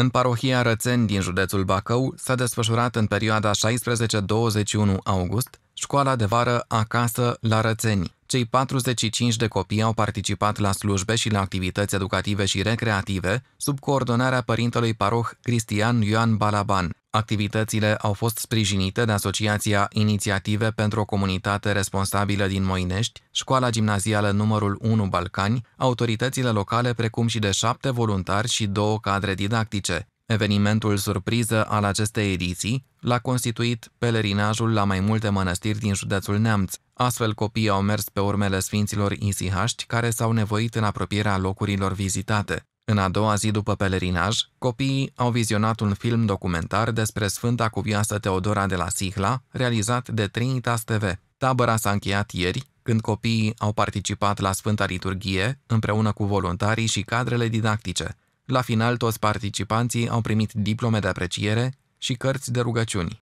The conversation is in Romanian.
În parohia Rățeni din județul Bacău s-a desfășurat în perioada 16-21 august școala de vară acasă la Rățeni. Cei 45 de copii au participat la slujbe și la activități educative și recreative sub coordonarea părintelui paroh Cristian Ioan Balaban. Activitățile au fost sprijinite de Asociația Inițiative pentru o Comunitate Responsabilă din Moinești, Școala Gimnazială numărul 1 Balcani, autoritățile locale precum și de șapte voluntari și două cadre didactice. Evenimentul surpriză al acestei ediții l-a constituit pelerinajul la mai multe mănăstiri din județul Neamț. Astfel, copiii au mers pe urmele sfinților isihaști care s-au nevoit în apropierea locurilor vizitate. În a doua zi după pelerinaj, copiii au vizionat un film documentar despre Sfânta Cuvioasă Teodora de la Sihla, realizat de Trinitas TV. Tabăra s-a încheiat ieri, când copiii au participat la Sfânta Liturghie, împreună cu voluntarii și cadrele didactice. La final, toți participanții au primit diplome de apreciere și cărți de rugăciuni.